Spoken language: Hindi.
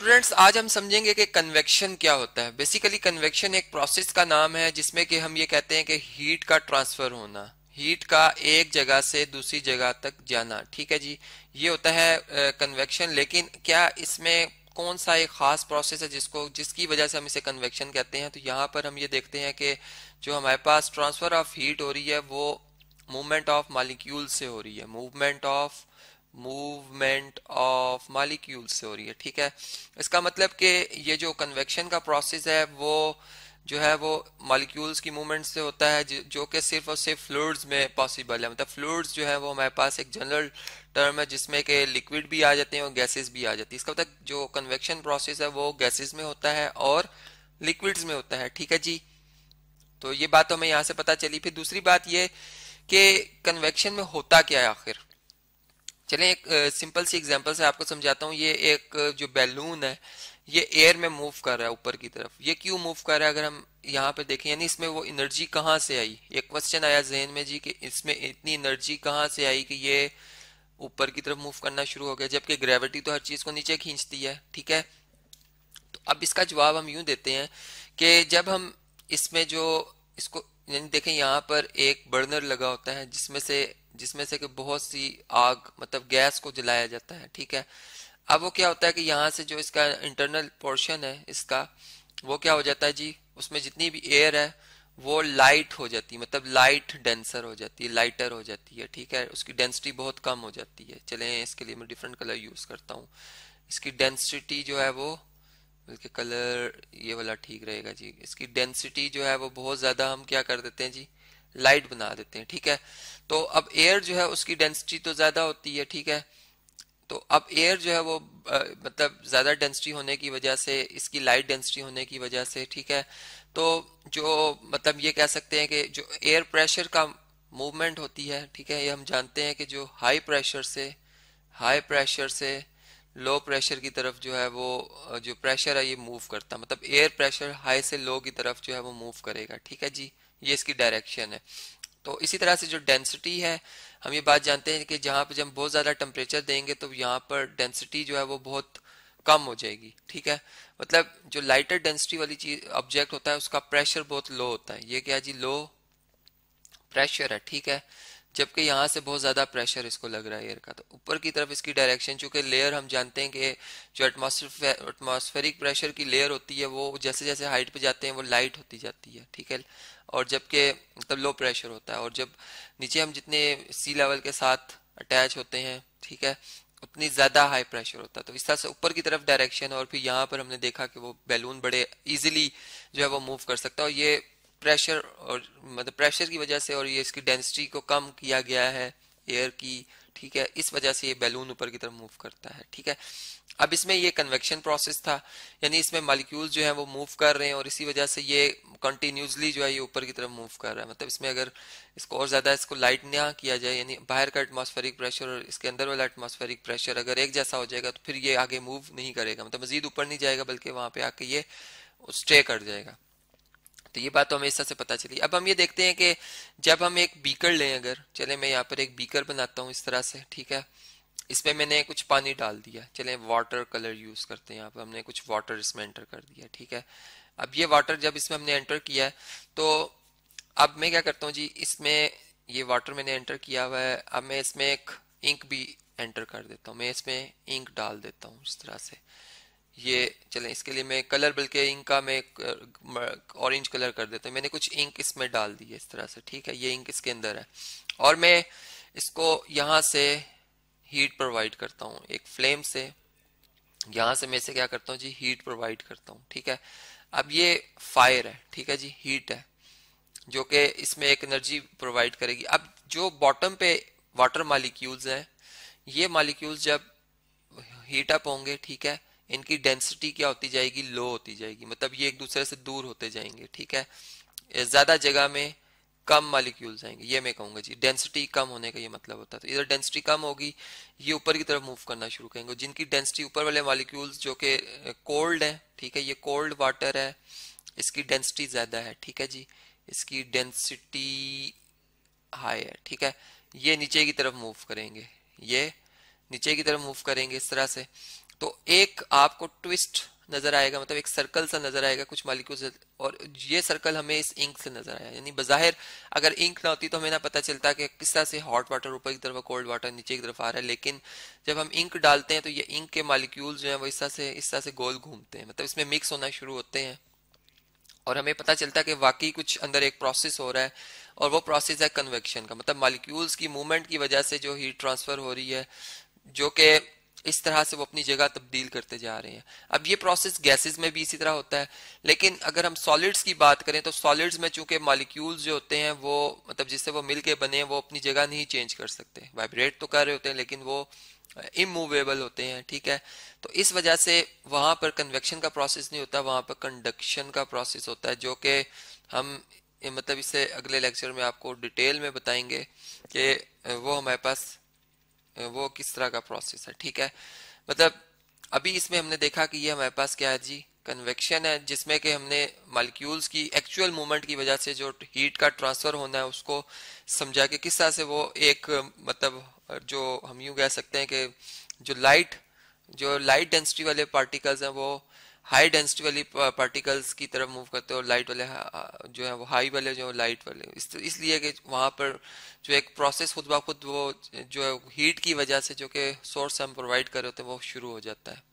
स्टूडेंट्स आज हम समझेंगे कि कन्वेक्शन क्या होता है बेसिकली कन्वेक्शन एक प्रोसेस का नाम है जिसमें कि हम ये कहते हैं कि हीट का ट्रांसफर होना हीट का एक जगह से दूसरी जगह तक जाना ठीक है जी ये होता है कन्वेक्शन लेकिन क्या इसमें कौन सा एक खास प्रोसेस है जिसको जिसकी वजह से हम इसे कन्वेक्शन कहते हैं तो यहाँ पर हम ये देखते हैं कि जो हमारे पास ट्रांसफर ऑफ हीट हो रही है वो मूवमेंट ऑफ मालिक्यूल से हो रही है movement of movement of molecule से हो रही है ठीक है इसका मतलब कि ये जो कन्वेक्शन का प्रोसेस है वो जो है वो मालिक्यूल्स की मूवमेंट से होता है जो कि सिर्फ और सिर्फ फ्लूड्स में पॉसिबल है मतलब फ्लूड्स जो है वो हमारे पास एक जनरल टर्म है जिसमें के लिक्विड भी आ जाते हैं और गैसेस भी आ जाती है इसका मतलब जो कन्वेक्शन प्रोसेस है वो गैसेस में होता है और लिक्विड्स में होता है ठीक है जी तो ये बात तो हमें यहाँ से पता चली फिर दूसरी बात ये कि कन्वेक्शन में होता क्या है आखिर चलें एक सिंपल सी एग्जांपल से आपको समझाता हूँ ये एक जो बैलून है ये एयर में मूव कर रहा है ऊपर की तरफ ये क्यों मूव कर रहा है अगर हम यहाँ पे देखें यानी इसमें वो एनर्जी कहाँ से आई एक क्वेश्चन आया जहन में जी कि इसमें इतनी एनर्जी कहाँ से आई कि ये ऊपर की तरफ मूव करना शुरू हो गया जबकि ग्रेविटी तो हर चीज़ को नीचे खींचती है ठीक है तो अब इसका जवाब हम यूं देते हैं कि जब हम इसमें जो इसको यानी देखें यहाँ पर एक बर्नर लगा होता है जिसमें से जिसमें से कि बहुत सी आग मतलब गैस को जलाया जाता है ठीक है अब वो क्या होता है कि यहाँ से जो इसका इंटरनल पोर्शन है इसका वो क्या हो जाता है जी उसमें जितनी भी एयर है वो लाइट हो जाती है मतलब लाइट डेंसर हो जाती है लाइटर हो जाती है ठीक है उसकी डेंसिटी बहुत कम हो जाती है चले इसके लिए मैं डिफरेंट कलर यूज़ करता हूँ इसकी डेंसिटी जो है वो बल्कि कलर ये वाला ठीक रहेगा जी इसकी डेंसिटी जो है वो बहुत ज़्यादा हम क्या कर देते हैं जी लाइट बना देते हैं ठीक है तो अब एयर जो है उसकी डेंसिटी तो ज़्यादा होती है ठीक है तो अब एयर जो है वो आ, मतलब ज़्यादा डेंसिटी होने की वजह से इसकी लाइट डेंसिटी होने की वजह से ठीक है तो जो मतलब ये कह सकते हैं कि जो एयर प्रेशर का मूवमेंट होती है ठीक है ये हम जानते हैं कि जो हाई प्रेशर से हाई प्रेशर से लो प्रेशर की तरफ जो है वो जो प्रेशर है ये मूव करता है मतलब एयर प्रेशर हाई से लो की तरफ जो है वो मूव करेगा ठीक है जी ये इसकी डायरेक्शन है तो इसी तरह से जो डेंसिटी है हम ये बात जानते हैं कि जहां पर जब हम बहुत ज़्यादा टेम्परेचर देंगे तो यहाँ पर डेंसिटी जो है वो बहुत कम हो जाएगी ठीक है मतलब जो लाइटर डेंसिटी वाली चीज ऑब्जेक्ट होता है उसका प्रेशर बहुत लो होता है ये क्या जी लो प्रेशर है ठीक है जबकि यहाँ से बहुत ज़्यादा प्रेशर इसको लग रहा है एयर का तो ऊपर की तरफ इसकी डायरेक्शन चूँकि लेयर हम जानते हैं कि जो एटमॉस्फेरिक एटमॉस्फेरिक प्रेशर की लेयर होती है वो जैसे जैसे हाइट पे जाते हैं वो लाइट होती जाती है ठीक है और जबकि मतलब लो प्रेशर होता है और जब नीचे हम जितने सी लेवल के साथ अटैच होते हैं ठीक है उतनी ज़्यादा हाई प्रेशर होता है तो इस तरह से ऊपर की तरफ डायरेक्शन और फिर यहाँ पर हमने देखा कि वो बैलून बड़े ईजिली जो है वो मूव कर सकता है और ये प्रेशर और मतलब प्रेशर की वजह से और ये इसकी डेंसिटी को कम किया गया है एयर की ठीक है इस वजह से ये बैलून ऊपर की तरफ मूव करता है ठीक है अब इसमें ये कन्वेक्शन प्रोसेस था यानी इसमें मालिक्यूल्स जो है वो मूव कर रहे हैं और इसी वजह से ये कंटिन्यूसली जो है ये ऊपर की तरफ मूव कर रहा है मतलब इसमें अगर इसको और ज़्यादा इसको लाइट ना किया जाए यानी बाहर का एटमोस्फेरिक प्रेशर और इसके अंदर वाला एटमॉस्फेरिक प्रेशर अगर एक जैसा हो जाएगा तो फिर ये आगे मूव नहीं करेगा मतलब मजीद ऊपर नहीं जाएगा बल्कि वहाँ पे आके ये स्टे कर जाएगा तो ये बात तो हमें इस तरह से पता चली अब हम ये देखते हैं कि जब हम एक बीकर लें अगर चले मैं यहाँ पर एक बीकर बनाता हूँ इस तरह से ठीक है इसमें मैंने कुछ पानी डाल दिया चले वाटर कलर यूज़ करते हैं यहाँ पर हमने कुछ वाटर इसमें एंटर कर दिया ठीक है अब ये वाटर जब इसमें हमने एंटर किया है तो अब मैं क्या करता हूँ जी इसमें ये वाटर मैंने एंटर किया हुआ है अब मैं इसमें एक इंक भी एंटर कर देता हूँ मैं इसमें इंक डाल देता हूँ इस तरह से ये चलें इसके लिए मैं कलर बल्कि इंक का मैं ऑरेंज कलर कर देता हूँ मैंने कुछ इंक इसमें डाल दी है इस तरह से ठीक है ये इंक इसके अंदर है और मैं इसको यहाँ से हीट प्रोवाइड करता हूँ एक फ्लेम से यहाँ से मैं इसे क्या करता हूँ जी हीट प्रोवाइड करता हूँ ठीक है अब ये फायर है ठीक है जी हीट है जो कि इसमें एक एनर्जी प्रोवाइड करेगी अब जो बॉटम पे वाटर मालिक्यूल्स हैं ये मालिक्यूल्स जब हीट अप होंगे ठीक है इनकी डेंसिटी क्या होती जाएगी लो होती जाएगी मतलब ये एक दूसरे से दूर होते जाएंगे ठीक है ज़्यादा जगह में कम मालिक्यूल आएंगे ये मैं कहूंगा जी डेंसिटी कम होने का ये मतलब होता है तो इधर डेंसिटी कम होगी ये ऊपर की तरफ मूव करना शुरू करेंगे जिनकी डेंसिटी ऊपर वाले मालिक्यूल्स जो कि कोल्ड है ठीक है ये कोल्ड वाटर है इसकी डेंसिटी ज़्यादा है ठीक है जी इसकी डेंसिटी हाई है ठीक है ये नीचे की तरफ मूव करेंगे ये नीचे की तरफ मूव करेंगे इस तरह से तो एक आपको ट्विस्ट नजर आएगा मतलब एक सर्कल सा नजर आएगा कुछ मालिक्यूल और ये सर्कल हमें इस इंक से नजर आया यानी बाहिर अगर इंक ना होती तो हमें ना पता चलता कि किस तरह से हॉट वाटर ऊपर की तरफ कोल्ड वाटर नीचे की तरफ आ रहा है लेकिन जब हम इंक डालते हैं तो ये इंक के मालिक्यूल जो है वो इस तरह से इस तरह से गोल घूमते हैं मतलब इसमें मिक्स होना शुरू होते हैं और हमें पता चलता है कि वाकई कुछ अंदर एक प्रोसेस हो रहा है और वो प्रोसेस है कन्वेक्शन का मतलब मालिक्यूल्स की मूवमेंट की वजह से जो हीट ट्रांसफर हो रही है जो कि इस तरह से वो अपनी जगह तब्दील करते जा रहे हैं अब ये प्रोसेस गैसेस में भी इसी तरह होता है लेकिन अगर हम सॉलिड्स की बात करें तो सॉलिड्स में चूंकि मॉलिक्यूल्स जो होते हैं वो मतलब जिससे वो मिल के बने हैं वो अपनी जगह नहीं चेंज कर सकते वाइब्रेट तो कर रहे होते हैं लेकिन वो इमूवेबल uh, होते हैं ठीक है तो इस वजह से वहां पर कन्वेक्शन का प्रोसेस नहीं होता वहां पर कंडक्शन का प्रोसेस होता है जो कि हम मतलब इसे अगले लेक्चर में आपको डिटेल में बताएंगे कि uh, वो हमारे पास इस तरह का प्रोसेस है ठीक है मतलब अभी इसमें हमने देखा कि ये हमारे पास क्या है जी कन्वेक्शन है जिसमें कि हमने मालिक्यूल्स की एक्चुअल मूवमेंट की वजह से जो हीट का ट्रांसफर होना है उसको समझा के किस तरह से वो एक मतलब जो हम यूँ कह सकते हैं कि जो लाइट जो लाइट डेंसिटी वाले पार्टिकल्स हैं वो हाई डेंसिटी वाली पार्टिकल्स की तरफ मूव करते हैं और लाइट वाले हाँ, हाँ, जो है वो हाई वाले जो है लाइट वाले इस, इसलिए कि वहाँ पर जो एक प्रोसेस खुद ब खुद वो जो है हीट की वजह से जो कि सोर्स हम प्रोवाइड कर रहे होते हैं वो शुरू हो जाता है